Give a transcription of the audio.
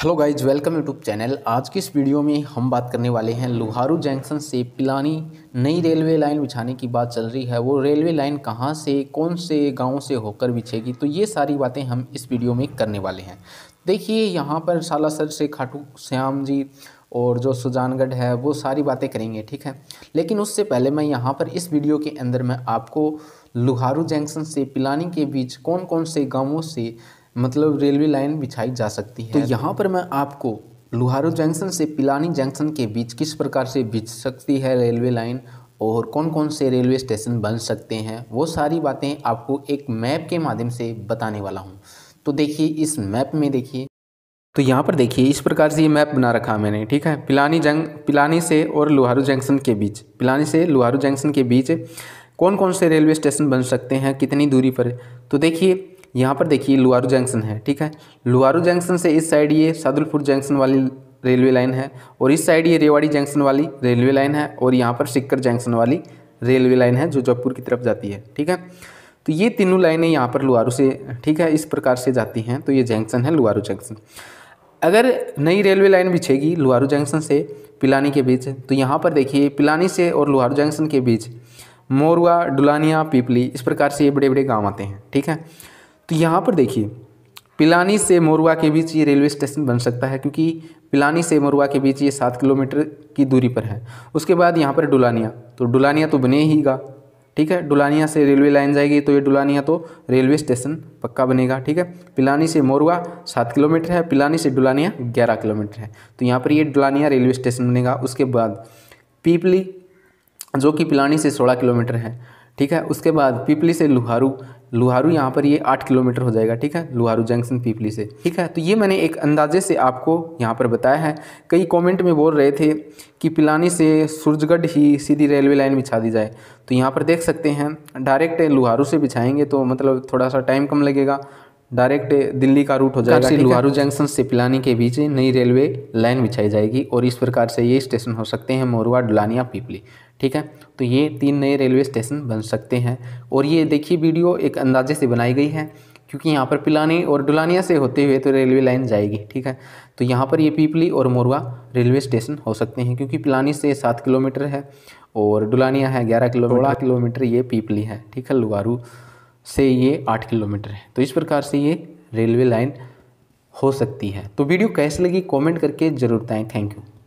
Hello guys welcome YouTube channel आज की इस वीडियो में हम बात करने वाले हैं लोहारू जंक्शन से पिलानी नई रेलवे लाइन बिछाने की बात चल रही है वो रेलवे लाइन कहां से कौन से गांव से होकर बिछेगी तो ये सारी बातें हम इस वीडियो में करने वाले हैं देखिए यहाँ पर सालासर से खाटू श्याम जी और जो सुजानगढ़ है वो सारी बातें करेंगे ठीक है लेकिन उससे पहले मैं यहाँ पर इस वीडियो के अंदर मैं आपको लोहारू जंक्शन से पिलानी के बीच कौन कौन से गाँवों से मतलब रेलवे लाइन बिछाई जा सकती तो है तो यहाँ पर मैं आपको लोहारू जंक्शन से पिलानी जंक्शन के बीच किस प्रकार से बिछ सकती है रेलवे लाइन और कौन कौन से रेलवे स्टेशन बन सकते हैं वो सारी बातें आपको एक मैप के माध्यम से बताने वाला हूँ तो देखिए इस मैप में देखिए तो यहाँ पर देखिए इस प्रकार से ये मैप बना रखा है मैंने ठीक है पिलानी जंग पिलानी से और लोहारू जंक्शन के बीच पिलानी से लोहारू जंक्शन के बीच कौन कौन से रेलवे स्टेशन बन सकते हैं कितनी दूरी पर तो देखिए यहाँ पर देखिए लुआरू जंक्शन है ठीक है लुआरू जंक्शन से इस साइड ये सादुलपुर जंक्शन वाली रेलवे लाइन है और इस साइड ये रेवाड़ी जंक्शन वाली रेलवे लाइन है और यहाँ पर सिक्कर जंक्शन वाली रेलवे लाइन है जो जयपुर की तरफ जाती है ठीक है तो ये तीनों लाइनें यहाँ पर लुआरू से ठीक है इस प्रकार से जाती हैं तो ये जंक्शन है लुआरू जंक्शन अगर नई रेलवे लाइन बिछेगी लुआरू जंक्शन से पिलानी के बीच तो यहाँ पर देखिए पिलानी से और लुहारू जंक्शन के बीच मोरुआ डुलानिया पीपली इस प्रकार से ये बड़े बड़े गांव आते हैं ठीक है तो यहाँ पर देखिए पिलानी से मोरवा के बीच ये रेलवे स्टेशन बन सकता है क्योंकि पिलानी से मोरवा के बीच ये सात किलोमीटर की दूरी पर है उसके बाद यहाँ पर डुलानिया तो डुलानिया तो बने हीगा ठीक है डुलानिया से रेलवे लाइन जाएगी तो ये डुलानिया तो रेलवे स्टेशन पक्का बनेगा ठीक है पिलानी से मोरुआ सात किलोमीटर है पिलानी से डुलानिया ग्यारह किलोमीटर है तो यहाँ पर ये डुलानिया रेलवे स्टेशन बनेगा उसके बाद पीपली जो कि पिलानी से सोलह किलोमीटर है ठीक है उसके बाद पीपली से लुहारू लुहारू यहाँ पर अच्छा। ये आठ किलोमीटर हो जाएगा ठीक है लुहारू जंक्शन पीपली से ठीक है तो ये मैंने एक अंदाजे से आपको यहाँ पर बताया है कई कमेंट में बोल रहे थे कि पिलानी से सूरजगढ़ ही सीधी रेलवे लाइन बिछा दी जाए तो यहाँ पर देख सकते हैं डायरेक्ट लुहारू से बिछाएंगे तो मतलब थोड़ा सा टाइम कम लगेगा डायरेक्ट दिल्ली का रूट हो जाएगा लुहारू जंक्शन से पिलानी के बीच नई रेलवे लाइन बिछाई जाएगी और इस प्रकार से ये स्टेशन हो सकते हैं मोरुआ डुलानिया पीपली ठीक है तो ये तीन नए रेलवे स्टेशन बन सकते हैं और ये देखिए वीडियो एक अंदाजे से बनाई गई है क्योंकि यहाँ पर पिलानी और डुलानिया से होते हुए तो रेलवे लाइन जाएगी ठीक है तो यहाँ पर ये पीपली और मोरवा रेलवे स्टेशन हो सकते हैं क्योंकि पिलानी से सात किलोमीटर है और डुलानिया है ग्यारह किलोमीटर किलोमीटर ये पीपली है ठीक है लुगारू से ये आठ किलोमीटर है तो इस प्रकार से ये रेलवे लाइन हो सकती है तो वीडियो कैसे लगी कॉमेंट करके ज़रूर बताएँ थैंक यू